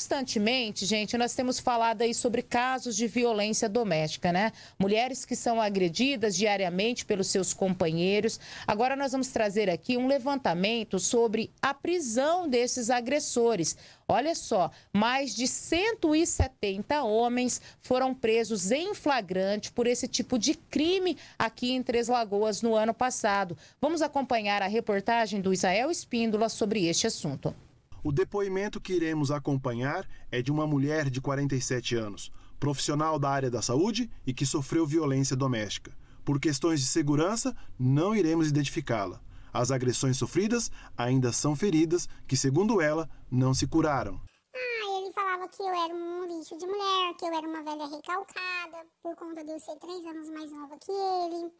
Constantemente, gente, nós temos falado aí sobre casos de violência doméstica, né? Mulheres que são agredidas diariamente pelos seus companheiros. Agora nós vamos trazer aqui um levantamento sobre a prisão desses agressores. Olha só, mais de 170 homens foram presos em flagrante por esse tipo de crime aqui em Três Lagoas no ano passado. Vamos acompanhar a reportagem do Israel Espíndola sobre este assunto. O depoimento que iremos acompanhar é de uma mulher de 47 anos, profissional da área da saúde e que sofreu violência doméstica. Por questões de segurança, não iremos identificá-la. As agressões sofridas ainda são feridas que, segundo ela, não se curaram. Ah, ele falava que eu era um lixo de mulher, que eu era uma velha recalcada, por conta de eu ser três anos mais nova que ele,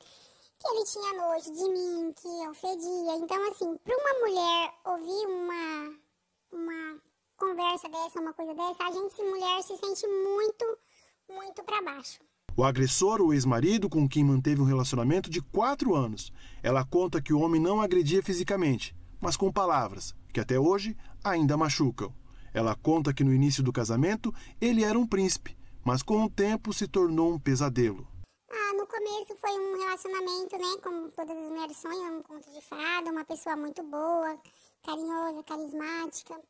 que ele tinha nojo de mim, que eu fedia. Então, assim, para uma mulher ouvir uma uma conversa dessa, uma coisa dessa, a gente, mulher, se sente muito, muito para baixo. O agressor, o ex-marido, com quem manteve um relacionamento de quatro anos. Ela conta que o homem não agredia fisicamente, mas com palavras, que até hoje ainda machucam. Ela conta que no início do casamento ele era um príncipe, mas com o tempo se tornou um pesadelo. Ah, no começo foi um relacionamento, né? Como todas as mulheres sonham, um conto de fada, uma pessoa muito boa, carinhosa, carismática.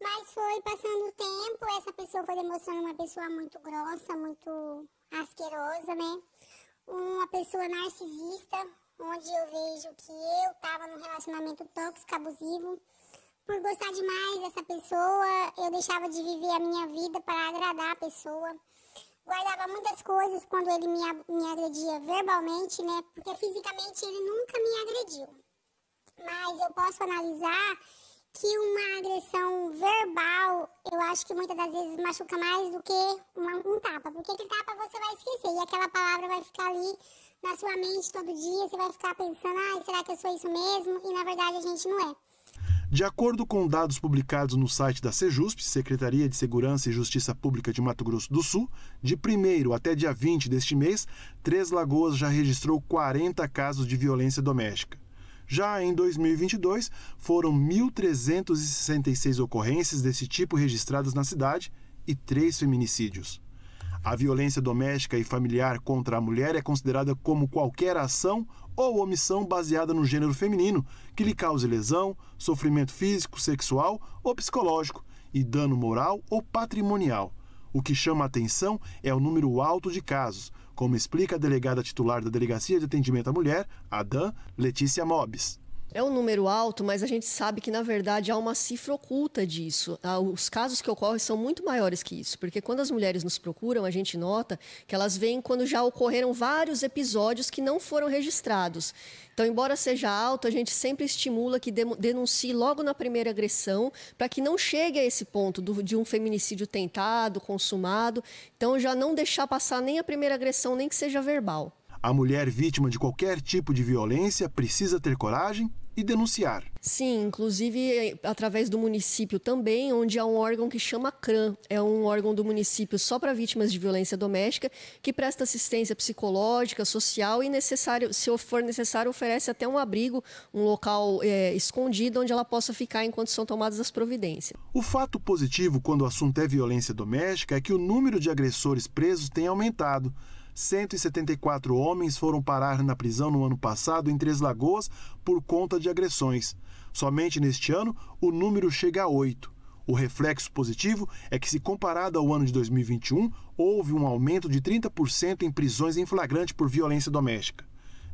Mas foi passando o tempo, essa pessoa foi demonstrando uma pessoa muito grossa, muito asquerosa, né? Uma pessoa narcisista, onde eu vejo que eu estava num relacionamento tóxico, abusivo. Por gostar demais dessa pessoa, eu deixava de viver a minha vida para agradar a pessoa. Guardava muitas coisas quando ele me, me agredia verbalmente, né? Porque fisicamente ele nunca me agrediu mas eu posso analisar que uma agressão verbal, eu acho que muitas das vezes machuca mais do que uma, um tapa. Porque aquele tapa você vai esquecer e aquela palavra vai ficar ali na sua mente todo dia, você vai ficar pensando, ah, será que eu sou isso mesmo? E na verdade a gente não é. De acordo com dados publicados no site da Sejusp, Secretaria de Segurança e Justiça Pública de Mato Grosso do Sul, de 1 até dia 20 deste mês, Três Lagoas já registrou 40 casos de violência doméstica. Já em 2022, foram 1.366 ocorrências desse tipo registradas na cidade e três feminicídios. A violência doméstica e familiar contra a mulher é considerada como qualquer ação ou omissão baseada no gênero feminino que lhe cause lesão, sofrimento físico, sexual ou psicológico e dano moral ou patrimonial. O que chama a atenção é o número alto de casos, como explica a delegada titular da Delegacia de Atendimento à Mulher, Adan Letícia Mobis. É um número alto, mas a gente sabe que, na verdade, há uma cifra oculta disso. Ah, os casos que ocorrem são muito maiores que isso, porque quando as mulheres nos procuram, a gente nota que elas vêm quando já ocorreram vários episódios que não foram registrados. Então, embora seja alto, a gente sempre estimula que denuncie logo na primeira agressão, para que não chegue a esse ponto do, de um feminicídio tentado, consumado. Então, já não deixar passar nem a primeira agressão, nem que seja verbal. A mulher vítima de qualquer tipo de violência precisa ter coragem e denunciar. Sim, inclusive eh, através do município também, onde há um órgão que chama CRAM. É um órgão do município só para vítimas de violência doméstica, que presta assistência psicológica, social e, necessário, se for necessário, oferece até um abrigo, um local é, escondido onde ela possa ficar enquanto são tomadas as providências. O fato positivo quando o assunto é violência doméstica é que o número de agressores presos tem aumentado. 174 homens foram parar na prisão no ano passado em Três Lagoas por conta de agressões. Somente neste ano, o número chega a oito. O reflexo positivo é que, se comparado ao ano de 2021, houve um aumento de 30% em prisões em flagrante por violência doméstica.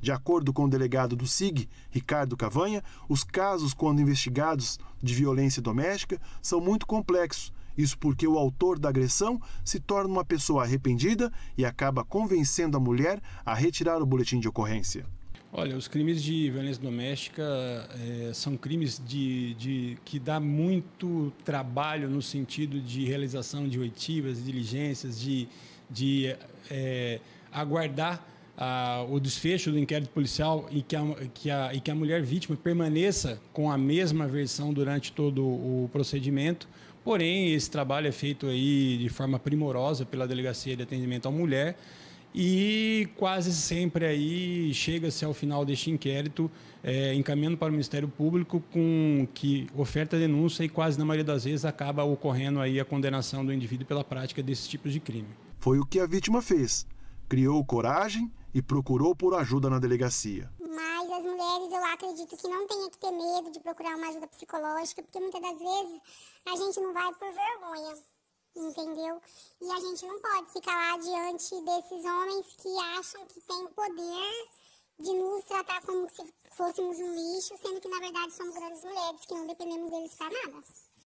De acordo com o delegado do SIG, Ricardo Cavanha, os casos quando investigados de violência doméstica são muito complexos isso porque o autor da agressão se torna uma pessoa arrependida e acaba convencendo a mulher a retirar o boletim de ocorrência. Olha, os crimes de violência doméstica é, são crimes de, de, que dá muito trabalho no sentido de realização de oitivas, de diligências, de, de é, aguardar ah, o desfecho do inquérito policial e que, a, que a, e que a mulher vítima permaneça com a mesma versão durante todo o procedimento, Porém, esse trabalho é feito aí de forma primorosa pela Delegacia de Atendimento à Mulher e quase sempre aí chega-se ao final deste inquérito é, encaminhando para o Ministério Público com que oferta denúncia e quase na maioria das vezes acaba ocorrendo aí a condenação do indivíduo pela prática desses tipos de crime. Foi o que a vítima fez. Criou coragem e procurou por ajuda na delegacia. Mas as mulheres, eu acredito que não tenha que ter medo de procurar uma ajuda psicológica, porque muitas das vezes a gente não vai por vergonha, entendeu? E a gente não pode ficar lá diante desses homens que acham que tem o poder de nos tratar como se fôssemos um lixo, sendo que na verdade somos grandes mulheres que não dependemos deles para nada.